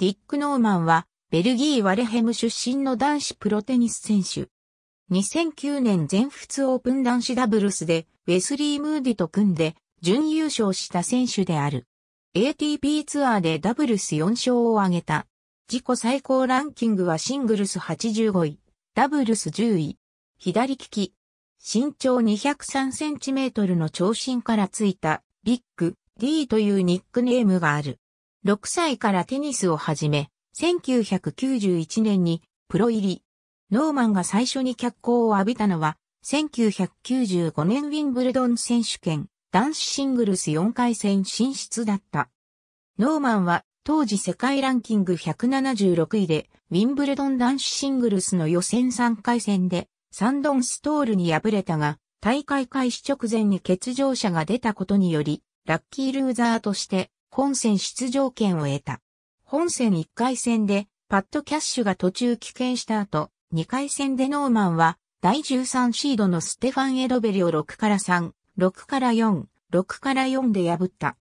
ディック・ノーマンは、ベルギー・ワレヘム出身の男子プロテニス選手。2009年全仏オープン男子ダブルスで、ウェスリー・ムーディと組んで、準優勝した選手である。ATP ツアーでダブルス4勝を挙げた。自己最高ランキングはシングルス85位、ダブルス10位。左利き。身長2 0 3トルの長身からついた、ビッグ D というニックネームがある。6歳からテニスを始め、1991年にプロ入り。ノーマンが最初に脚光を浴びたのは、1995年ウィンブルドン選手権男子シングルス4回戦進出だった。ノーマンは当時世界ランキング176位で、ウィンブルドン男子シングルスの予選3回戦で、サンドンストールに敗れたが、大会開始直前に欠場者が出たことにより、ラッキールーザーとして本戦出場権を得た。本戦1回戦でパッドキャッシュが途中棄権した後、2回戦でノーマンは第13シードのステファン・エドベリを6から3、6から4、6から4で破った。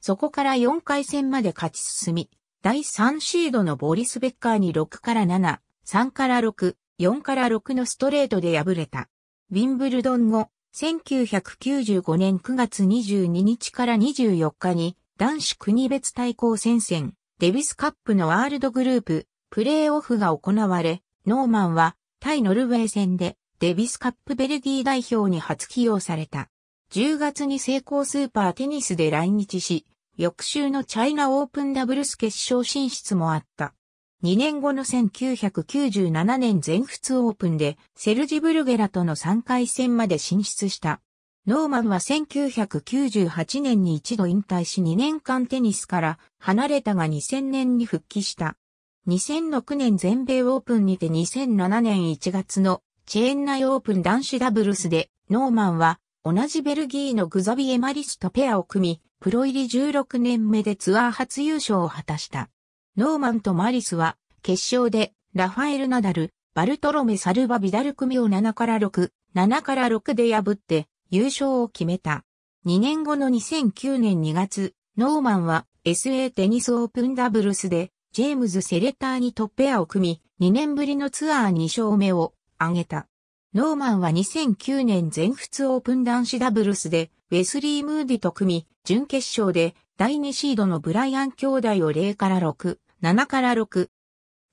そこから4回戦まで勝ち進み、第3シードのボリス・ベッカーに6から7、3から6、4から6のストレートで敗れた。ウィンブルドン後、1995年9月22日から24日に男子国別対抗戦線、デビスカップのワールドグループ、プレーオフが行われ、ノーマンは対ノルウェー戦でデビスカップベルギー代表に初起用された。10月に成功スーパーテニスで来日し、翌週のチャイナオープンダブルス決勝進出もあった。2年後の1997年全仏オープンでセルジブルゲラとの3回戦まで進出した。ノーマンは1998年に一度引退し2年間テニスから離れたが2000年に復帰した。2006年全米オープンにて2007年1月のチェーン内オープン男子ダブルスでノーマンは同じベルギーのグザビエ・マリスとペアを組み、プロ入り16年目でツアー初優勝を果たした。ノーマンとマリスは決勝でラファエル・ナダル、バルトロメ・サルバ・ビダル組を7から6、7から6で破って優勝を決めた。2年後の2009年2月、ノーマンは SA テニスオープンダブルスでジェームズ・セレターにトッペアを組み、2年ぶりのツアー2勝目を挙げた。ノーマンは2009年全仏オープン男子ダブルスでウェスリー・ムーディと組み、準決勝で第2シードのブライアン兄弟を0から6、7から6。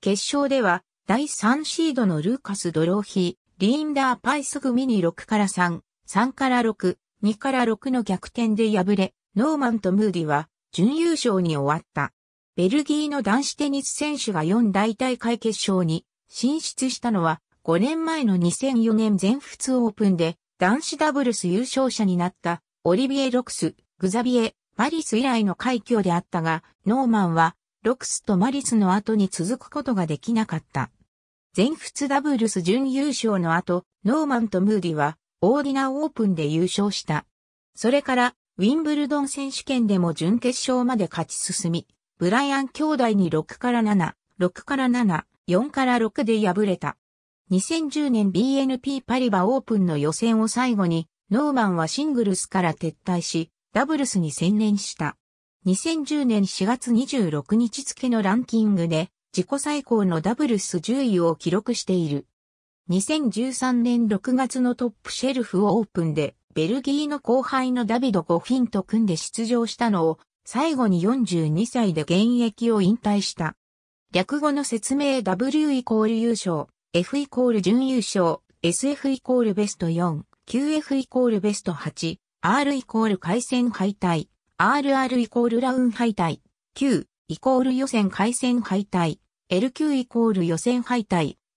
決勝では第3シードのルーカス・ドローヒー、リーンダー・パイス組に6から3、3から6、2から6の逆転で敗れ、ノーマンとムーディは準優勝に終わった。ベルギーの男子テニス選手が4大大会決勝に進出したのは5年前の2004年全仏オープンで男子ダブルス優勝者になったオリビエ・ロクス、グザビエ、マリス以来の快挙であったが、ノーマンはロクスとマリスの後に続くことができなかった。全仏ダブルス準優勝の後、ノーマンとムーディはオーディナオープンで優勝した。それから、ウィンブルドン選手権でも準決勝まで勝ち進み、ブライアン兄弟に6から7、6から7、4から6で敗れた。2010年 BNP パリバオープンの予選を最後に、ノーマンはシングルスから撤退し、ダブルスに専念した。2010年4月26日付のランキングで、自己最高のダブルス10位を記録している。2013年6月のトップシェルフオープンで、ベルギーの後輩のダビド・ゴフィンと組んで出場したのを、最後に42歳で現役を引退した。略語の説明 W イコール優勝、F イコール準優勝、SF イコールベスト4、QF イコールベスト8、R イコール回戦敗退、RR イコールラウン敗退、Q イコール予選回戦敗退、LQ イコール予選敗退、